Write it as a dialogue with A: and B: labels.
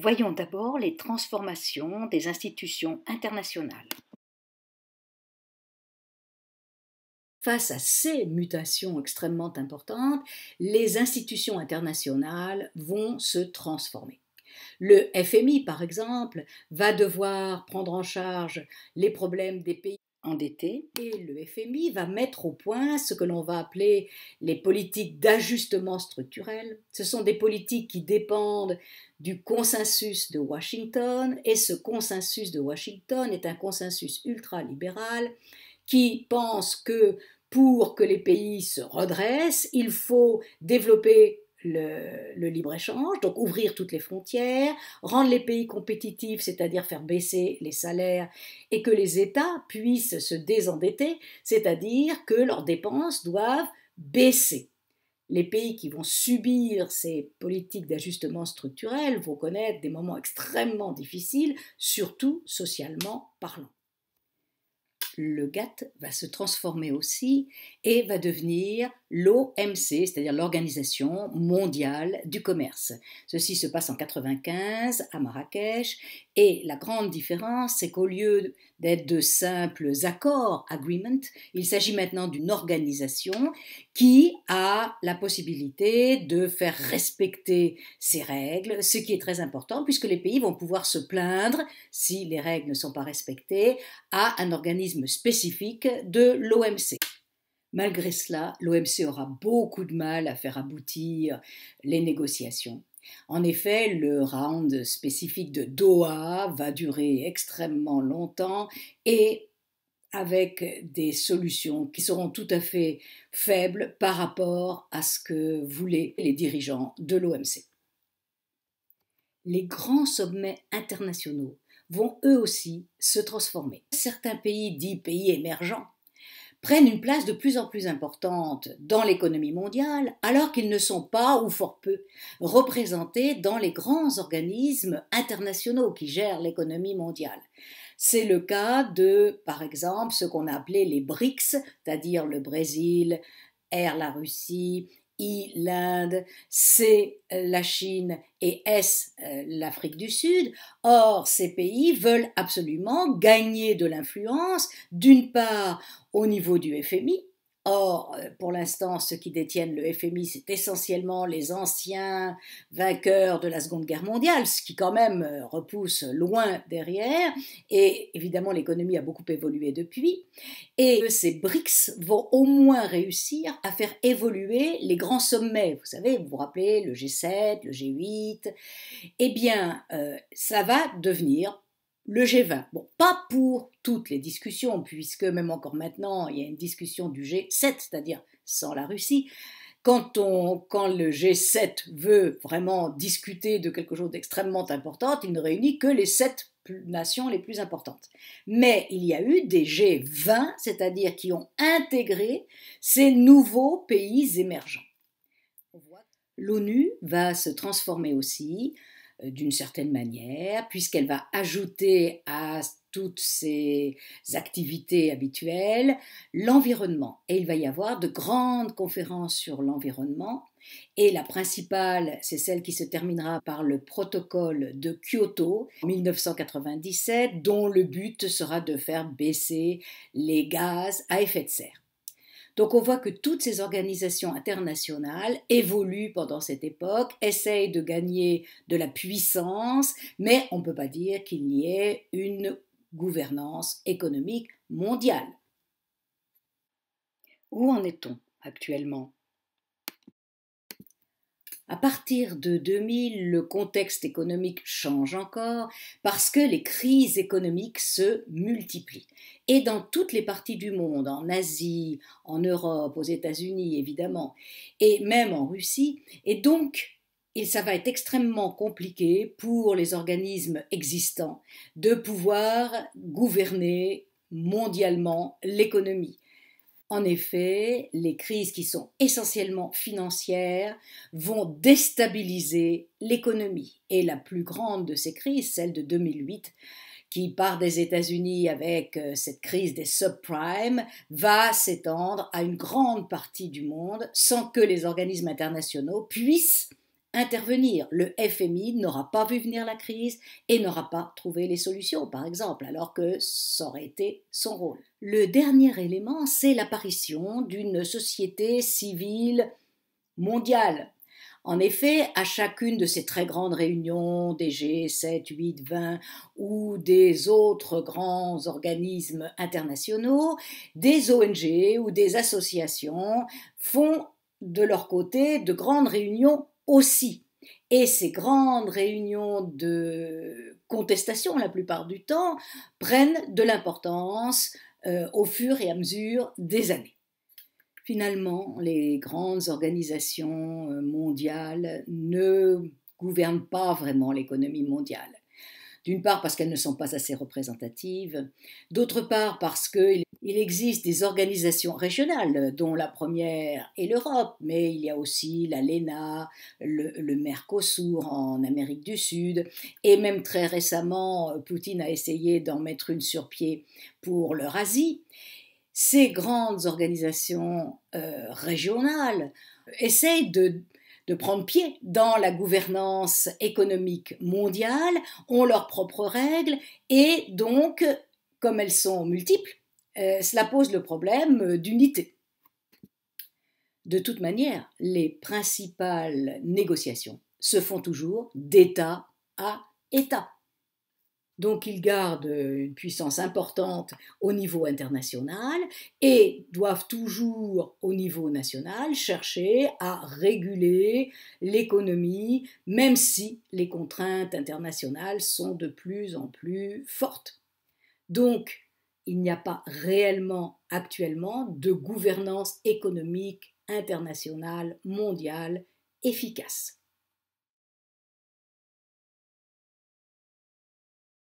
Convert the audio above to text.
A: Voyons d'abord les transformations des institutions internationales. Face à ces mutations extrêmement importantes, les institutions internationales vont se transformer. Le FMI, par exemple, va devoir prendre en charge les problèmes des pays endettés et le FMI va mettre au point ce que l'on va appeler les politiques d'ajustement structurel. Ce sont des politiques qui dépendent du consensus de Washington et ce consensus de Washington est un consensus ultralibéral qui pensent que pour que les pays se redressent, il faut développer le, libre-échange, donc ouvrir toutes les frontières, rendre les pays compétitifs, c'est-à-dire faire baisser les salaires, et que les États puissent se désendetter, c'est-à-dire que leurs dépenses doivent baisser. Les pays qui vont subir ces politiques d'ajustement structurel vont connaître des moments extrêmement difficiles, surtout socialement parlant le GATT va se transformer aussi et va devenir l'OMC, c'est-à-dire l'Organisation mondiale du commerce. Ceci se passe en 1995 à Marrakech et la grande différence, c'est qu'au lieu d'être de simples accords, agreement, il s'agit maintenant d'une organisation qui a la possibilité de faire respecter ses règles, ce qui est très important puisque les pays vont pouvoir se plaindre, si les règles ne sont pas respectées, à un organisme spécifique de l'OMC. Malgré cela, l'OMC aura beaucoup de mal à faire aboutir les négociations en effet, le round spécifique de Doha va durer extrêmement longtemps et avec des solutions qui seront tout à fait faibles par rapport à ce que voulaient les dirigeants de l'OMC. Les grands sommets internationaux vont eux aussi se transformer. Certains pays dits pays émergents prennent une place de plus en plus importante dans l'économie mondiale, alors qu'ils ne sont pas, ou fort peu, représentés dans les grands organismes internationaux qui gèrent l'économie mondiale. C'est le cas de, par exemple, ce qu'on a appelé les BRICS, c'est-à-dire le Brésil, Air la Russie, I l'Inde, C euh, la Chine et S euh, l'Afrique du Sud. Or, ces pays veulent absolument gagner de l'influence, d'une part au niveau du FMI, Or, euh, pour l'instant, ceux qui détiennent le FMI, c'est essentiellement les anciens vainqueurs de la Seconde Guerre mondiale, ce qui quand même euh, repousse loin derrière. Et évidemment, l'économie a beaucoup évolué depuis. Et ces BRICS vont au moins réussir à faire évoluer les grands sommets. Vous savez, vous vous rappelez, le G7, le G8. Eh bien, euh, ça va devenir le G20. Bon, pas pour toutes les discussions, puisque même encore maintenant, il y a une discussion du G7, c'est-à-dire sans la Russie. Quand, quand le G7 veut vraiment discuter de quelque chose d'extrêmement important, il ne réunit que les sept nations les plus importantes. Mais il y a eu des G20, c'est-à-dire qui ont intégré ces nouveaux pays émergents. L'ONU va se transformer aussi euh, d'une certaine manière, puisqu'elle va ajouter à toutes ses activités habituelles l'environnement. Et il va y avoir de grandes conférences sur l'environnement. Et la principale, c'est celle qui se terminera par le protocole de Kyoto 1997, dont le but sera de faire baisser les gaz à effet de serre. Donc on voit que toutes ces organisations internationales évoluent pendant cette époque, essayent de gagner de la puissance, mais on ne peut pas dire qu'il n'y ait une gouvernance économique mondiale. Où en est-on actuellement à partir de 2000, le contexte économique change encore parce que les crises économiques se multiplient. Et dans toutes les parties du monde, en Asie, en Europe, aux États-Unis évidemment, et même en Russie. Et donc, il ça va être extrêmement compliqué pour les organismes existants de pouvoir gouverner mondialement l'économie. En effet, les crises qui sont essentiellement financières vont déstabiliser l'économie. Et la plus grande de ces crises, celle de 2008, qui part des États-Unis avec euh, cette crise des subprimes, va s'étendre à une grande partie du monde sans que les organismes internationaux puissent intervenir. Le FMI n'aura pas vu venir la crise et n'aura pas trouvé les solutions, par exemple, alors que ça aurait été son rôle. Le dernier élément, c'est l'apparition d'une société civile mondiale. En effet, à chacune de ces très grandes réunions des G7, 8, 20 ou des autres grands organismes internationaux, des ONG ou des associations font de leur côté de grandes réunions aussi. Et ces grandes réunions de contestation, la plupart du temps, prennent de l'importance euh, au fur et à mesure des années. Finalement, les grandes organisations euh, mondiales ne gouvernent pas vraiment l'économie mondiale. D'une part parce qu'elles ne sont pas assez représentatives, d'autre part parce qu'il existe des organisations régionales, dont la première est l'Europe, mais il y a aussi la LENA, le, Mercosur en Amérique du Sud, et même très récemment, Poutine a essayé d'en mettre une sur pied pour l'Eurasie ces grandes organisations euh, régionales essayent de, de prendre pied dans la gouvernance économique mondiale, ont leurs propres règles et donc, comme elles sont multiples, euh, cela pose le problème d'unité. De toute manière, les principales négociations se font toujours d'État à État donc ils gardent une puissance importante au niveau international et doivent toujours au niveau national chercher à réguler l'économie, même si les contraintes internationales sont de plus en plus fortes. Donc il n'y a pas réellement actuellement de gouvernance économique internationale mondiale efficace.